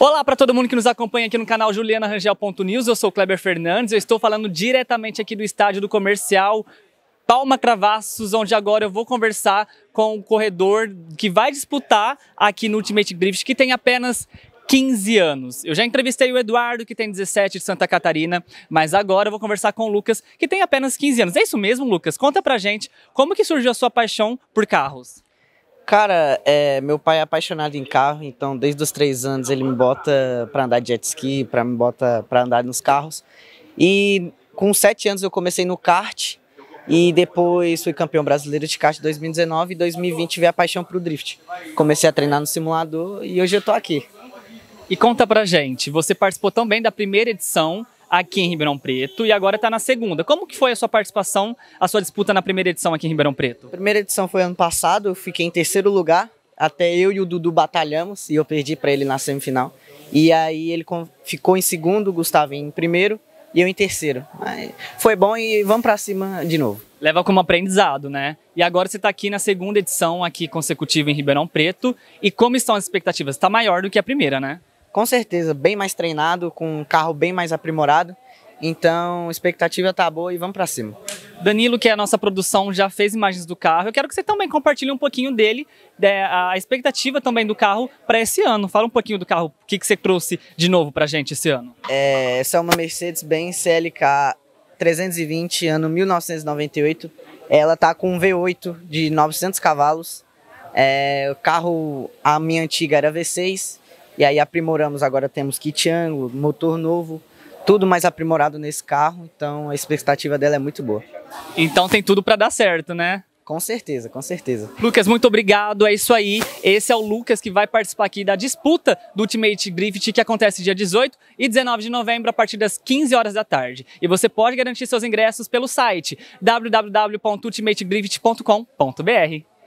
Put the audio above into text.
Olá para todo mundo que nos acompanha aqui no canal Juliana Rangel.news. Eu sou Kleber Fernandes. Eu estou falando diretamente aqui do estádio do comercial Palma Cravaços, onde agora eu vou conversar com o corredor que vai disputar aqui no Ultimate Drift, que tem apenas 15 anos. Eu já entrevistei o Eduardo, que tem 17 de Santa Catarina, mas agora eu vou conversar com o Lucas, que tem apenas 15 anos. É isso mesmo, Lucas? Conta pra gente como que surgiu a sua paixão por carros. Cara, é, meu pai é apaixonado em carro, então desde os três anos ele me bota para andar de jet ski, para me bota para andar nos carros. E com sete anos eu comecei no kart e depois fui campeão brasileiro de kart 2019 e 2020 tive a paixão pro drift. Comecei a treinar no simulador e hoje eu tô aqui. E conta pra gente, você participou também da primeira edição aqui em Ribeirão Preto e agora está na segunda. Como que foi a sua participação, a sua disputa na primeira edição aqui em Ribeirão Preto? A primeira edição foi ano passado, eu fiquei em terceiro lugar. Até eu e o Dudu batalhamos e eu perdi para ele na semifinal. E aí ele ficou em segundo, o Gustavo em primeiro e eu em terceiro. Mas foi bom e vamos para cima de novo. Leva como aprendizado, né? E agora você está aqui na segunda edição aqui consecutiva em Ribeirão Preto. E como estão as expectativas? Está maior do que a primeira, né? com certeza, bem mais treinado, com um carro bem mais aprimorado. Então, expectativa tá boa e vamos para cima. Danilo, que é a nossa produção, já fez imagens do carro. Eu quero que você também compartilhe um pouquinho dele, né, a expectativa também do carro para esse ano. Fala um pouquinho do carro, o que, que você trouxe de novo para gente esse ano. É, essa é uma Mercedes-Benz CLK 320, ano 1998. Ela tá com um V8 de 900 cavalos. É, o carro, a minha antiga era V6, e aí aprimoramos, agora temos kit ângulo, motor novo, tudo mais aprimorado nesse carro, então a expectativa dela é muito boa. Então tem tudo para dar certo, né? Com certeza, com certeza. Lucas, muito obrigado. É isso aí. Esse é o Lucas que vai participar aqui da disputa do Ultimate Griffith que acontece dia 18 e 19 de novembro a partir das 15 horas da tarde. E você pode garantir seus ingressos pelo site www.ultimategriffith.com.br.